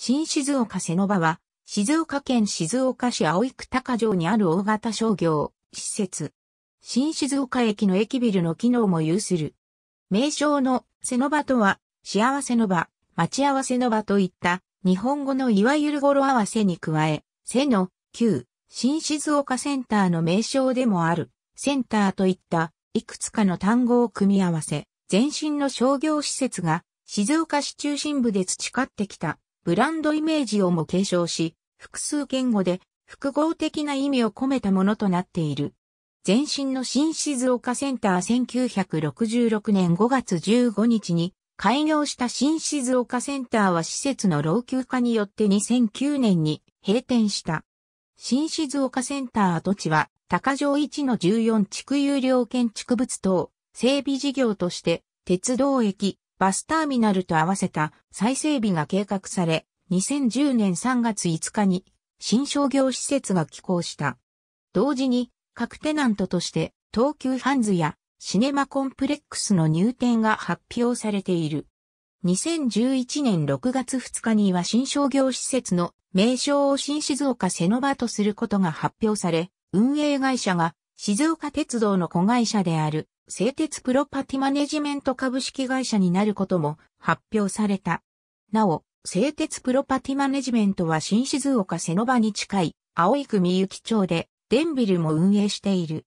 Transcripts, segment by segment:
新静岡瀬野場は、静岡県静岡市青区高城にある大型商業、施設。新静岡駅の駅ビルの機能も有する。名称の瀬野場とは、幸せの場、待ち合わせの場といった日本語のいわゆる語呂合わせに加え、瀬野、旧、新静岡センターの名称でもある、センターといったいくつかの単語を組み合わせ、前身の商業施設が静岡市中心部で培ってきたブランドイメージをも継承し、複数言語で複合的な意味を込めたものとなっている。前身の新静岡センター1966年5月15日に開業した新静岡センターは施設の老朽化によって2009年に閉店した。新静岡センター跡地は高城1の14地区有料建築物等整備事業として鉄道駅、バスターミナルと合わせた再整備が計画され、2010年3月5日に新商業施設が寄港した。同時に、各テナントとして東急ハンズやシネマコンプレックスの入店が発表されている。2011年6月2日には新商業施設の名称を新静岡セノバとすることが発表され、運営会社が静岡鉄道の子会社である製鉄プロパティマネジメント株式会社になることも発表された。なお、製鉄プロパティマネジメントは新静岡瀬野場に近い青井区三幸町でデンビルも運営している。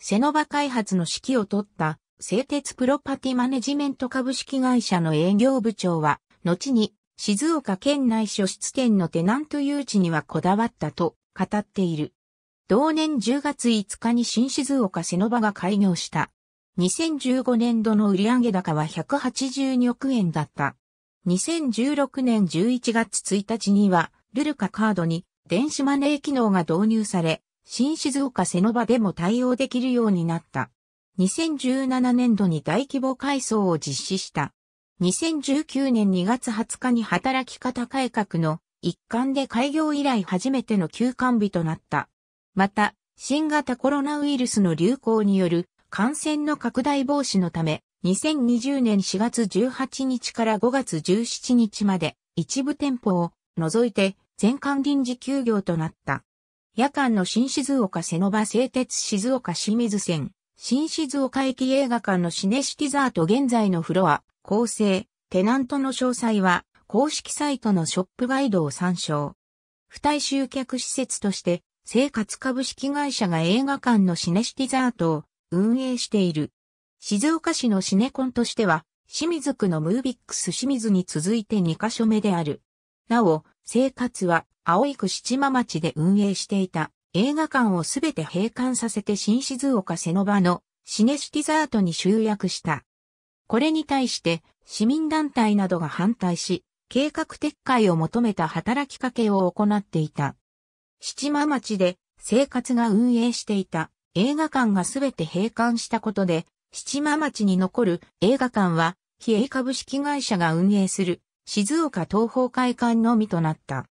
瀬野場開発の指揮を取った製鉄プロパティマネジメント株式会社の営業部長は、後に静岡県内所出店のテナント誘致にはこだわったと語っている。同年10月5日に新静岡瀬野場が開業した。2015年度の売上高は182億円だった。2016年11月1日には、ルルカカードに電子マネー機能が導入され、新静岡瀬の場でも対応できるようになった。2017年度に大規模改装を実施した。2019年2月20日に働き方改革の一環で開業以来初めての休館日となった。また、新型コロナウイルスの流行による感染の拡大防止のため、2020年4月18日から5月17日まで一部店舗を除いて全館臨時休業となった。夜間の新静岡瀬野場製鉄静岡清水線、新静岡駅映画館のシネシティザート現在のフロア、構成、テナントの詳細は公式サイトのショップガイドを参照。付帯集客施設として生活株式会社が映画館のシネシティザートを運営している。静岡市のシネコンとしては、清水区のムービックス清水に続いて2カ所目である。なお、生活は、青井区七間町で運営していた映画館をすべて閉館させて新静岡瀬の場のシネシティザートに集約した。これに対して市民団体などが反対し、計画撤回を求めた働きかけを行っていた。七間町で生活が運営していた映画館がすべて閉館したことで、七間町に残る映画館は、非営株式会社が運営する静岡東方会館のみとなった。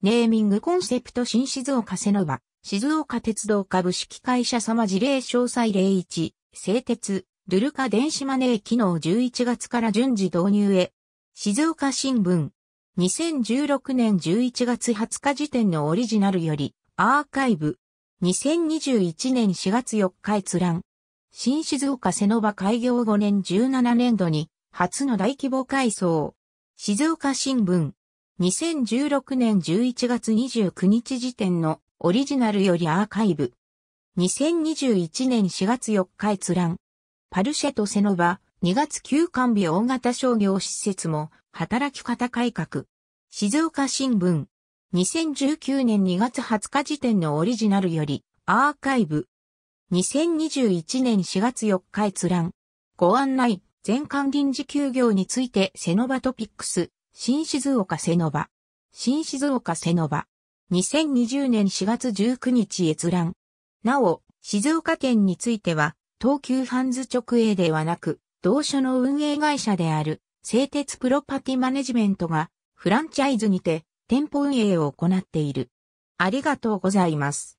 ネーミングコンセプト新静岡セノバ、静岡鉄道株式会社様事例詳細01、製鉄、ルルカ電子マネー機能11月から順次導入へ。静岡新聞。2016年11月20日時点のオリジナルより、アーカイブ、2021年4月4日閲覧。新静岡瀬野場開業5年17年度に初の大規模改装。静岡新聞。2016年11月29日時点のオリジナルよりアーカイブ。2021年4月4日閲覧。パルシェとセノバ、2月休館日大型商業施設も、働き方改革。静岡新聞。2019年2月20日時点のオリジナルより、アーカイブ。2021年4月4日閲覧。ご案内、全館臨時休業についてセノバトピックス、新静岡セノバ。新静岡セノバ。2020年4月19日閲覧。なお、静岡県については、東急ハンズ直営ではなく、同所の運営会社である、製鉄プロパティマネジメントが、フランチャイズにて、店舗運営を行っている。ありがとうございます。